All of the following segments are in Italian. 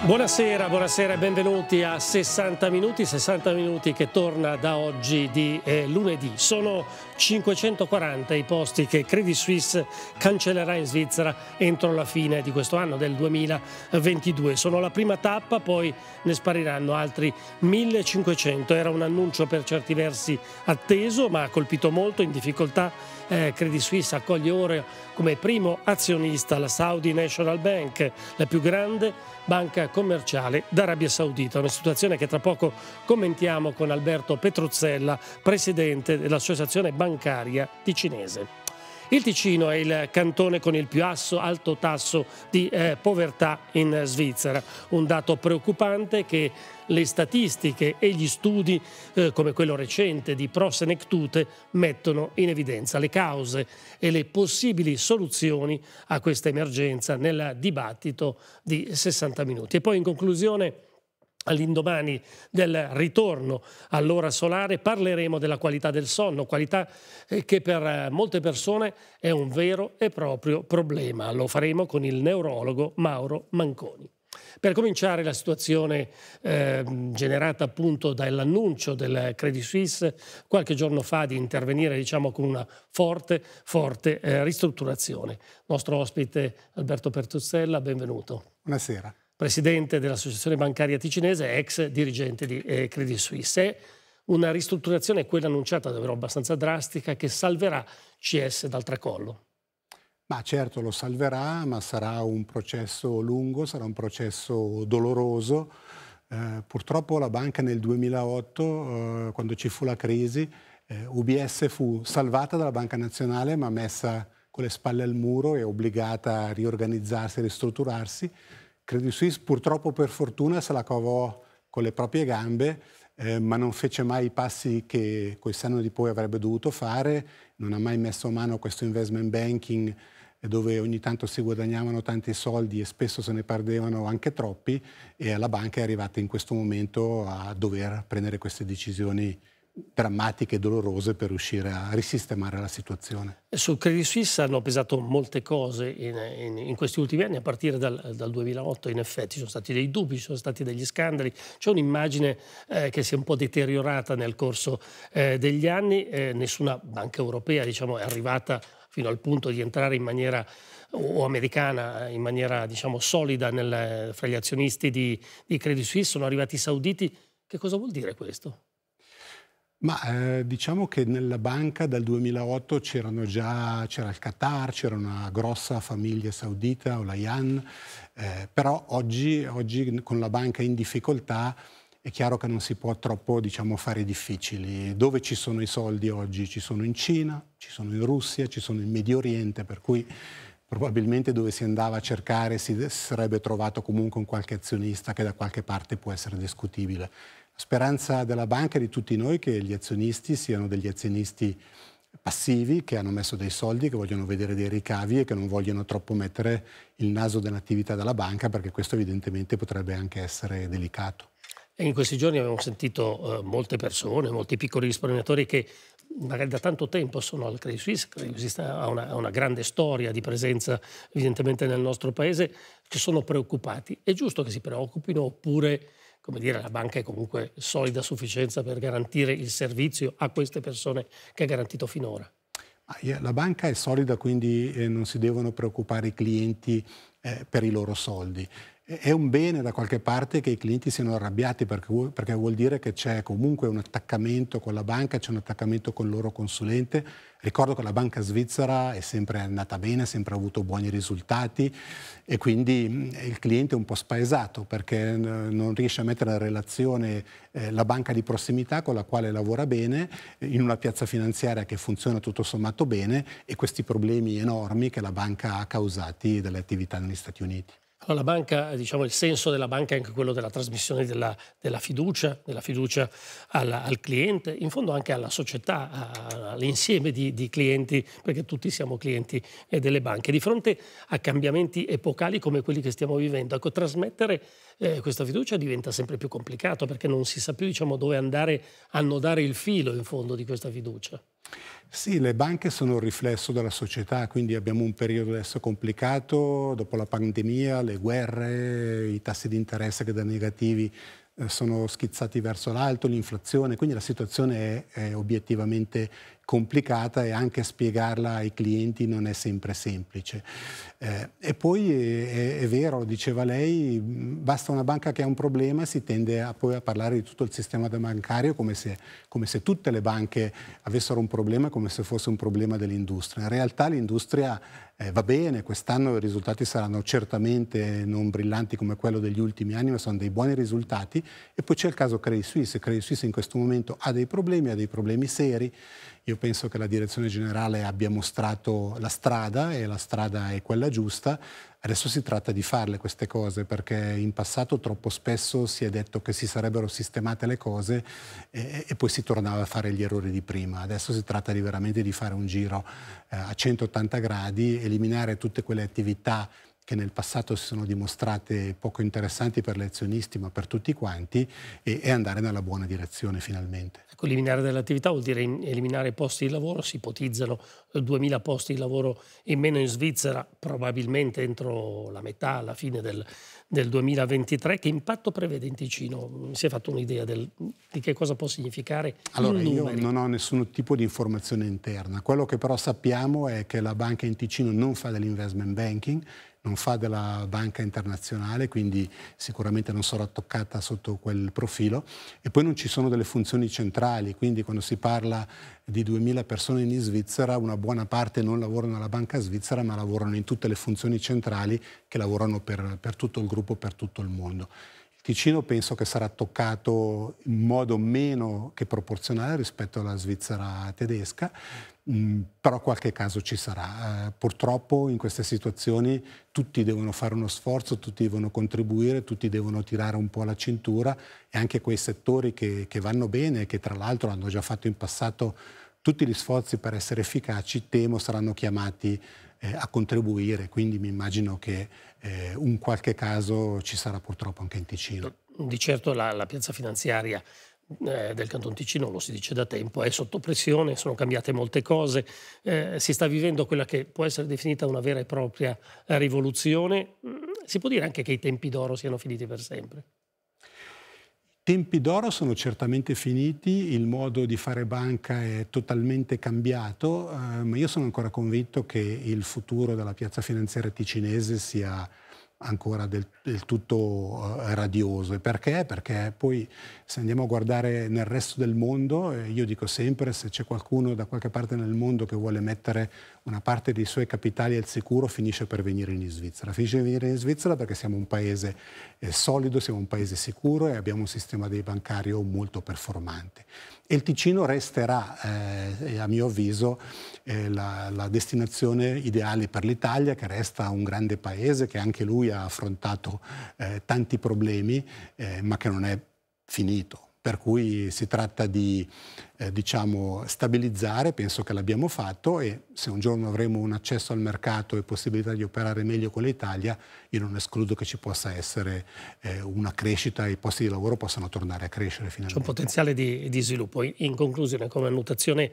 Buonasera, buonasera e benvenuti a 60 minuti, 60 minuti che torna da oggi di eh, lunedì. Sono 540 i posti che Credit Suisse cancellerà in Svizzera entro la fine di questo anno, del 2022. Sono la prima tappa, poi ne spariranno altri 1500. Era un annuncio per certi versi atteso, ma ha colpito molto in difficoltà. Eh, Credit Suisse accoglie ora come primo azionista la Saudi National Bank, la più grande banca commerciale d'Arabia Saudita, una situazione che tra poco commentiamo con Alberto Petruzzella, presidente dell'Associazione bancaria ticinese. Il Ticino è il cantone con il più alto tasso di eh, povertà in Svizzera, un dato preoccupante che le statistiche e gli studi eh, come quello recente di Prosenectute mettono in evidenza le cause e le possibili soluzioni a questa emergenza nel dibattito di 60 minuti. E poi in conclusione All'indomani del ritorno all'ora solare parleremo della qualità del sonno, qualità eh, che per eh, molte persone è un vero e proprio problema. Lo faremo con il neurologo Mauro Manconi. Per cominciare la situazione eh, generata appunto dall'annuncio del Credit Suisse qualche giorno fa di intervenire diciamo con una forte, forte eh, ristrutturazione. Nostro ospite Alberto Pertuzzella, benvenuto. Buonasera presidente dell'Associazione Bancaria Ticinese, e ex dirigente di eh, Credit Suisse. una ristrutturazione, quella annunciata davvero abbastanza drastica, che salverà CS dal tracollo. Ma certo lo salverà, ma sarà un processo lungo, sarà un processo doloroso. Eh, purtroppo la banca nel 2008, eh, quando ci fu la crisi, eh, UBS fu salvata dalla Banca Nazionale ma messa con le spalle al muro e obbligata a riorganizzarsi e ristrutturarsi Credit Suisse purtroppo per fortuna se la cavò con le proprie gambe, eh, ma non fece mai i passi che quest'anno di poi avrebbe dovuto fare, non ha mai messo a mano questo investment banking eh, dove ogni tanto si guadagnavano tanti soldi e spesso se ne perdevano anche troppi e alla banca è arrivata in questo momento a dover prendere queste decisioni drammatiche e dolorose per riuscire a risistemare la situazione. Sul Credit Suisse hanno pesato molte cose in, in, in questi ultimi anni, a partire dal, dal, 2008 in effetti. Ci sono stati dei dubbi, ci sono stati degli scandali, c'è un'immagine eh, che si è un po' deteriorata nel corso eh, degli anni, eh, nessuna banca europea diciamo, è arrivata fino al punto di entrare in maniera o americana eh, in maniera diciamo, solida nel, fra gli azionisti di, di Credit Suisse, sono arrivati i sauditi. Che cosa vuol dire questo? Ma eh, diciamo che nella banca dal 2008 c'erano già, c'era il Qatar, c'era una grossa famiglia saudita, Olayan, eh, però oggi, oggi con la banca in difficoltà è chiaro che non si può troppo diciamo, fare difficili. Dove ci sono i soldi oggi? Ci sono in Cina, ci sono in Russia, ci sono in Medio Oriente, per cui probabilmente dove si andava a cercare si sarebbe trovato comunque un qualche azionista che da qualche parte può essere discutibile. Speranza della banca e di tutti noi che gli azionisti siano degli azionisti passivi che hanno messo dei soldi, che vogliono vedere dei ricavi e che non vogliono troppo mettere il naso nell'attività della banca perché questo evidentemente potrebbe anche essere delicato. E in questi giorni abbiamo sentito eh, molte persone, molti piccoli risparmiatori che magari da tanto tempo sono al Credit Suisse, Credit Suisse ha una, ha una grande storia di presenza evidentemente nel nostro paese, che sono preoccupati. È giusto che si preoccupino oppure come dire, la banca è comunque solida a sufficienza per garantire il servizio a queste persone che ha garantito finora? La banca è solida, quindi eh, non si devono preoccupare i clienti eh, per i loro soldi è un bene da qualche parte che i clienti siano arrabbiati perché, perché vuol dire che c'è comunque un attaccamento con la banca, c'è un attaccamento con il loro consulente. Ricordo che la banca svizzera è sempre andata bene, ha sempre avuto buoni risultati e quindi il cliente è un po' spaesato perché non riesce a mettere in relazione eh, la banca di prossimità con la quale lavora bene in una piazza finanziaria che funziona tutto sommato bene e questi problemi enormi che la banca ha causati dalle attività negli Stati Uniti. Allora, la banca, diciamo, il senso della banca è anche quello della trasmissione della, della fiducia, della fiducia alla, al cliente, in fondo anche alla società, all'insieme di, di, clienti, perché tutti siamo clienti eh, delle banche. Di fronte a cambiamenti epocali come quelli che stiamo vivendo, ecco, trasmettere eh, questa fiducia diventa sempre più complicato perché non si sa più diciamo, dove andare a nodare il filo in fondo di questa fiducia. Sì, le banche sono il riflesso della società, quindi abbiamo un periodo adesso complicato, dopo la pandemia, le guerre, i tassi di interesse che da negativi eh, sono schizzati verso l'alto, l'inflazione, quindi la situazione è, è obiettivamente complicata e anche spiegarla ai clienti non è sempre semplice. Eh, e poi eh, è, è, vero, diceva lei, basta una banca che ha un problema si tende a, poi a parlare di tutto il sistema bancario come se, come se tutte le banche avessero un problema, come se fosse un problema dell'industria. In realtà l'industria eh, va bene, quest'anno i risultati saranno certamente non brillanti come quello degli ultimi anni, ma sono dei buoni risultati. E poi c'è il caso Credit Suisse, Credit Suisse in questo momento ha dei problemi, ha dei problemi seri. Io penso che la direzione generale abbia mostrato la strada e la strada è quella giusta. Adesso si tratta di farle queste cose perché in passato troppo spesso si è detto che si sarebbero sistemate le cose e, e poi si tornava a fare gli errori di prima. Adesso si tratta di veramente di fare un giro eh, a 180 gradi, eliminare tutte quelle attività che nel passato si sono dimostrate poco interessanti per gli azionisti ma per tutti quanti e, e andare nella buona direzione finalmente. Ecco, eliminare delle attività vuol dire eliminare posti di lavoro, si ipotizzano 2.000 posti di lavoro in meno in Svizzera probabilmente entro la metà, la fine del, del 2023. Che impatto prevede in Ticino? Si è fatto un'idea di che cosa può significare? Allora io non ho nessun tipo di informazione interna, quello che però sappiamo è che la banca in Ticino non fa dell'investment banking, non fa della banca internazionale, quindi sicuramente non sarà toccata sotto quel profilo. E poi non ci sono delle funzioni centrali, quindi quando si parla di 2.000 persone in Svizzera, una buona parte non lavorano alla banca svizzera, ma lavorano in tutte le funzioni centrali che lavorano per, per tutto il gruppo, per tutto il mondo. Ticino penso che sarà toccato in modo meno che proporzionale rispetto alla Svizzera tedesca, mm, però qualche caso ci sarà. Eh, purtroppo in queste situazioni tutti devono fare uno sforzo, tutti devono contribuire, tutti devono tirare un po' la cintura e anche quei settori che, che vanno bene, che tra l'altro hanno già fatto in passato tutti gli sforzi per essere efficaci, temo saranno chiamati eh, a contribuire, quindi mi immagino che eh, un qualche caso ci sarà purtroppo anche in Ticino. Di certo la, la piazza finanziaria eh, del Canton Ticino, lo si dice da tempo, è sotto pressione, sono cambiate molte cose, eh, si sta vivendo quella che può essere definita una vera e propria rivoluzione, mm, si può dire anche che i tempi d'oro siano finiti per sempre tempi d'oro sono certamente finiti, il modo di fare banca è totalmente cambiato, eh, ma io sono ancora convinto che il futuro della piazza finanziaria ticinese sia ancora del, del tutto eh, radioso. radiose. Perché? Perché poi se andiamo a guardare nel resto del mondo, eh, io dico sempre se c'è qualcuno da qualche parte nel mondo che vuole mettere una parte dei suoi capitali al sicuro finisce per venire in Svizzera. Finisce per venire in Svizzera perché siamo un paese eh, solido, siamo un paese sicuro e abbiamo un sistema dei bancario molto performante. E il Ticino resterà, eh, a mio avviso, eh, la, la destinazione ideale per l'Italia, che resta un grande paese, che anche lui cui ha affrontato eh, tanti problemi, eh, ma che non è finito. Per cui si tratta di eh, diciamo, stabilizzare, penso che l'abbiamo fatto e se un giorno avremo un accesso al mercato e possibilità di operare meglio con l'Italia, io non escludo che ci possa essere eh, una crescita e i posti di lavoro possano tornare a crescere finalmente. C'è un potenziale di, di sviluppo. In conclusione, come annotazione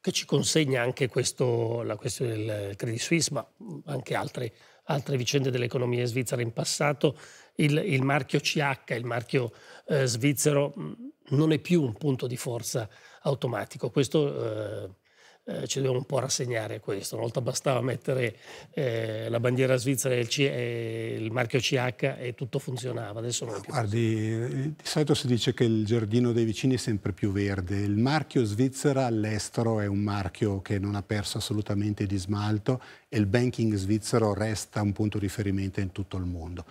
che ci consegna anche questo, la questione del Credit Suisse, ma anche altre altre vicende dell'economia svizzera in passato, il, il marchio CH, il marchio eh, svizzero, mm, non è più un punto di forza automatico. Questo eh, eh, ci dobbiamo un po' rassegnare a questo. Una volta bastava mettere eh, la bandiera svizzera e il, C- e il, marchio CH e tutto funzionava. Adesso non è più Guardi, eh, di solito si dice che il giardino dei vicini è sempre più verde. Il marchio svizzera all'estero è un marchio che non ha perso assolutamente di smalto e il banking svizzero resta un punto di riferimento in tutto il mondo.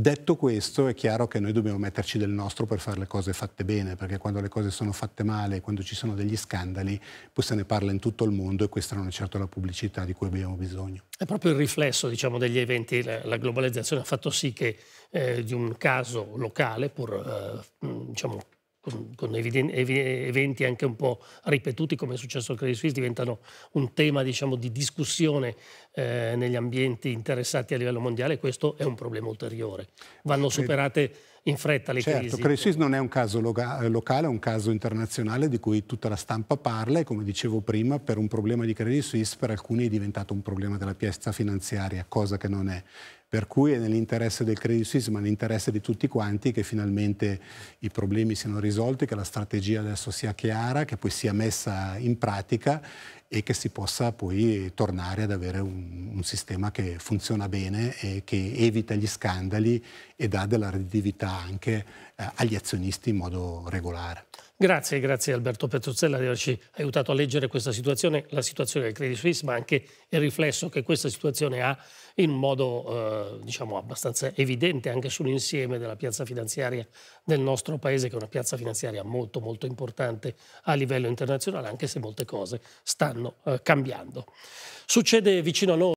Detto questo, è chiaro che noi dobbiamo metterci del nostro per fare le cose fatte bene, perché quando le cose sono fatte male, quando ci sono degli scandali, poi se ne parla in tutto il mondo e questa non è certo la pubblicità di cui abbiamo bisogno. È proprio il riflesso diciamo, degli eventi, la globalizzazione ha fatto sì che eh, di un caso locale, pur eh, diciamo, con, con eviden- ev- eventi anche un po' ripetuti come è successo al Credit Suisse, diventano un tema diciamo, di discussione eh, negli ambienti interessati a livello mondiale questo è un problema ulteriore. Vanno superate in fretta le certo, crisi. Certo, Credit Suisse non è un caso loca- locale, è un caso internazionale di cui tutta la stampa parla e come dicevo prima per un problema di Credit Suisse per alcuni è diventato un problema della piazza finanziaria, cosa che non è. Per cui è nell'interesse del Credit Suisse, ma nell'interesse di tutti quanti che finalmente i problemi siano risolti, che la strategia adesso sia chiara, che poi sia messa in pratica e che si possa poi tornare ad avere un, un sistema che funziona bene e che evita gli scandali e dà della redditività anche eh, agli azionisti in modo regolare. Grazie, grazie Alberto Petruzzella di averci aiutato a leggere questa situazione, la situazione del Credit Suisse, ma anche il riflesso che questa situazione ha in modo eh, diciamo abbastanza evidente anche sull'insieme della piazza finanziaria del nostro paese, che è una piazza finanziaria molto molto importante a livello internazionale, anche se molte cose stanno eh, cambiando. Succede vicino a noi.